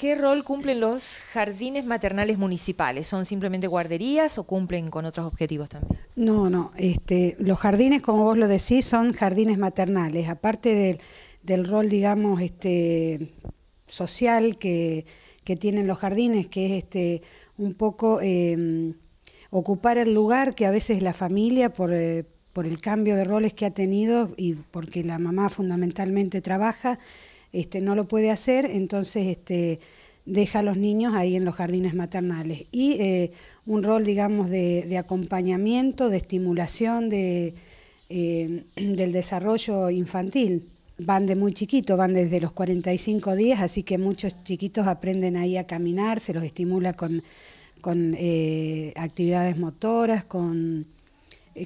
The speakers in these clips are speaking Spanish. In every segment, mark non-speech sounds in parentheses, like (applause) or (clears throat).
¿Qué rol cumplen los jardines maternales municipales? ¿Son simplemente guarderías o cumplen con otros objetivos también? No, no. Este, los jardines, como vos lo decís, son jardines maternales. Aparte del, rol, digamos, este, social que, tienen los jardines, que es este, un poco em, ocupar el lugar que a veces la familia, eh, por el cambio de roles que ha tenido y porque la mamá fundamentalmente trabaja, este, no lo puede hacer, entonces este, deja a los niños ahí en los jardines maternales. Y eh, un rol, digamos, de, acompañamiento, de estimulación eh, (clears throat) del desarrollo infantil. Van de muy chiquito, van desde los 45 días, así que muchos chiquitos aprenden ahí a caminar, se los estimula con, eh, actividades motoras, con,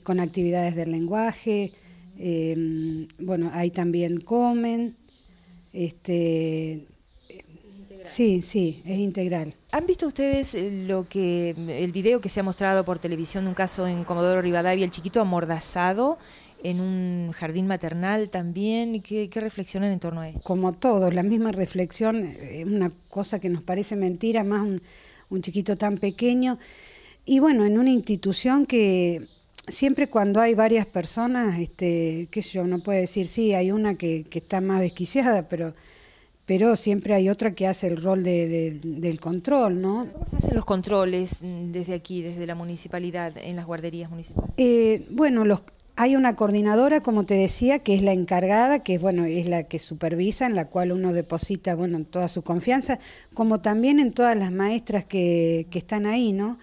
con actividades del lenguaje. bueno, ahí también comen. Este, Sí, sí, es integral. ¿Han visto ustedes lo que el video que se ha mostrado por televisión de un caso en Comodoro Rivadavia, el chiquito amordazado en un jardín maternal también? ¿Qué, qué reflexionan en torno a eso? Como todo, la misma reflexión, eh, una cosa que nos parece mentira, más un chiquito tan pequeño. Y bueno, en una institución que siempre cuando hay varias personas, este, qué sé yo, no puede decir, sí, hay una que, está más desquiciada, pero pero siempre hay otra que hace el rol del control, ¿no? ¿Cómo se hacen los controles desde aquí, desde la municipalidad, en las guarderías municipales? Eh, bueno, los, hay una coordinadora, como te decía, que es la encargada, que es, bueno, es la que supervisa, en la cual uno deposita bueno, toda su confianza, como también en todas las maestras que, que están ahí, ¿no?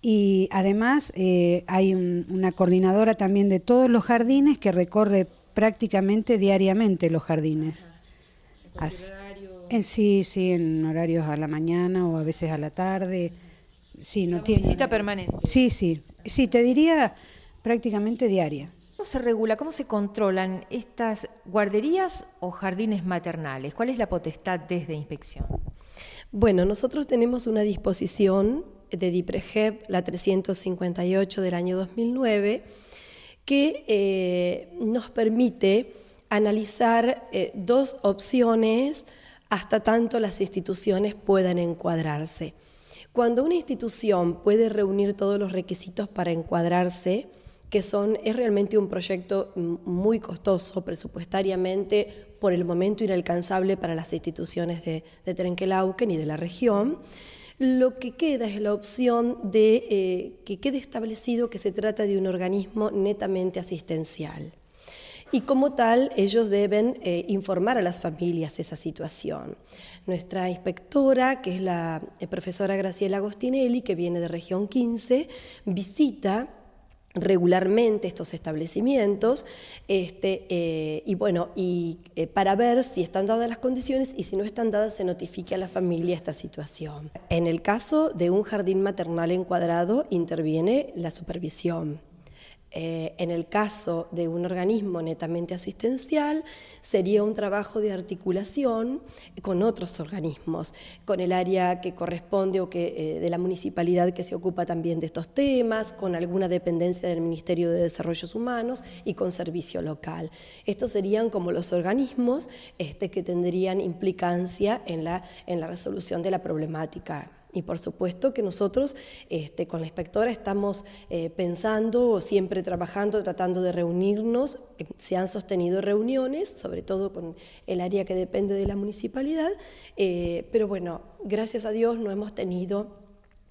Y además eh, hay una coordinadora también de todos los jardines que recorre prácticamente diariamente los jardines. En sí, sí, en horarios a la mañana o a veces a la tarde. Sí, no Visita permanente. Sí, sí. Sí, te diría prácticamente diaria. ¿Cómo se regula, cómo se controlan estas guarderías o jardines maternales? ¿Cuál es la potestad desde inspección? Bueno, nosotros tenemos una disposición de DIPREGEP, la 358 del año 2009, que eh, nos permite analizar eh, dos opciones hasta tanto las instituciones puedan encuadrarse. Cuando una institución puede reunir todos los requisitos para encuadrarse, que son, es realmente un proyecto muy costoso presupuestariamente, por el momento inalcanzable para las instituciones de, de y de la región, lo que queda es la opción de eh, que quede establecido que se trata de un organismo netamente asistencial. Y como tal, ellos deben eh, informar a las familias esa situación. Nuestra inspectora, que es la eh, profesora Graciela Agostinelli, que viene de Región 15, visita regularmente estos establecimientos este, eh, y bueno y eh, para ver si están dadas las condiciones y si no están dadas se notifique a la familia esta situación. En el caso de un jardín maternal encuadrado interviene la supervisión eh, en el caso de un organismo netamente asistencial, sería un trabajo de articulación con otros organismos, con el área que corresponde o que, eh, de la municipalidad que se ocupa también de estos temas, con alguna dependencia del Ministerio de Desarrollos Humanos y con servicio local. Estos serían como los organismos este, que tendrían implicancia en la resolución de la problemática y por supuesto que nosotros este, con la inspectora estamos pensando eh, pensando, siempre trabajando, tratando de reunirnos, eh, se han sostenido reuniones, sobre todo con el área que depende de la municipalidad, eh, pero bueno, gracias a Dios no hemos tenido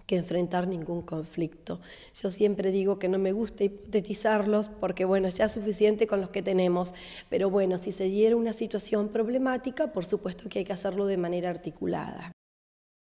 que enfrentar ningún conflicto. Yo siempre digo que no me gusta hipotetizarlos porque, bueno, ya es suficiente con los que tenemos, pero bueno, si se diera una situación problemática, por supuesto que hay que hacerlo de manera articulada.